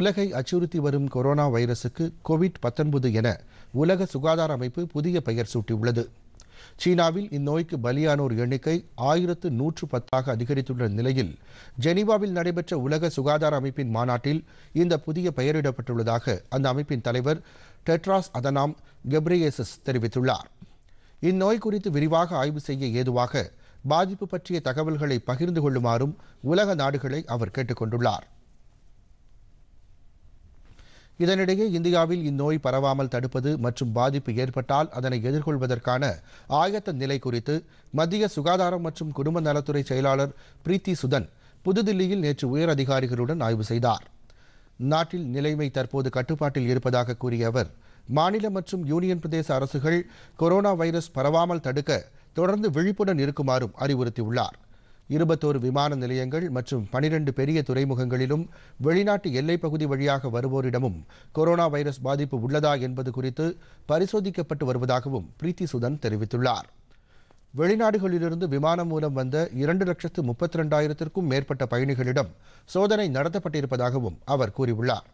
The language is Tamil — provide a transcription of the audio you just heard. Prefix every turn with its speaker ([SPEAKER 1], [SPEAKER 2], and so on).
[SPEAKER 1] உலகை அச்சுறுத்தி வரும் கொரோனா வைரஸுக்கு கோவிட் பத்தொன்பது என உலக சுகாதார அமைப்பு புதிய பெயர் சூட்டியுள்ளது சீனாவில் இந்நோய்க்கு பலியானோர் எண்ணிக்கை ஆயிரத்து நூற்று பத்தாக அதிகரித்துள்ள நிலையில் ஜெனீவாவில் நடைபெற்ற உலக சுகாதார அமைப்பின் மாநாட்டில் இந்த புதிய பெயரிடப்பட்டுள்ளதாக அந்த அமைப்பின் தலைவர் டெட்ராஸ் அதனாம் கெப்ரியேசஸ் தெரிவித்துள்ளார் இந்நோய் குறித்து விரிவாக ஆய்வு செய்ய ஏதுவாக பாதிப்பு பற்றிய தகவல்களை பகிர்ந்து கொள்ளுமாறும் உலக நாடுகளை அவர் கேட்டுக் கொண்டுள்ளார் இதனிடையே இந்தியாவில் இந்நோய் பரவாமல் தடுப்பது மற்றும் பாதிப்பு ஏற்பட்டால் அதனை எதிர்கொள்வதற்கான ஆயத்த நிலை குறித்து மத்திய சுகாதாரம் மற்றும் குடும்ப நலத்துறை செயலாளர் பிரீத்தி சுதன் புதுதில்லியில் நேற்று உயர் அதிகாரிகளுடன் ஆய்வு செய்தார் நாட்டில் நிலைமை தற்போது கட்டுப்பாட்டில் இருப்பதாக கூறிய அவர் மாநில மற்றும் யூனியன் பிரதேச அரசுகள் கொரோனா வைரஸ் பரவாமல் தடுக்க தொடர்ந்து விழிப்புடன் இருக்குமாறும் அறிவுறுத்தியுள்ளார் இருபத்தோரு விமான நிலையங்கள் மற்றும் பனிரெண்டு பெரிய துறைமுகங்களிலும் வெளிநாட்டு எல்லைப் பகுதி வழியாக வருவோரிடமும் கொரோனா வைரஸ் பாதிப்பு உள்ளதா என்பது குறித்து பரிசோதிக்கப்பட்டு வருவதாகவும் பிரீத்தி சுதன் தெரிவித்துள்ளார் வெளிநாடுகளிலிருந்து விமானம் மூலம் வந்த இரண்டு லட்சத்து முப்பத்தி ரெண்டாயிரத்திற்கும் மேற்பட்ட பயணிகளிடம் சோதனை நடத்தப்பட்டிருப்பதாகவும் அவர் கூறியுள்ளார்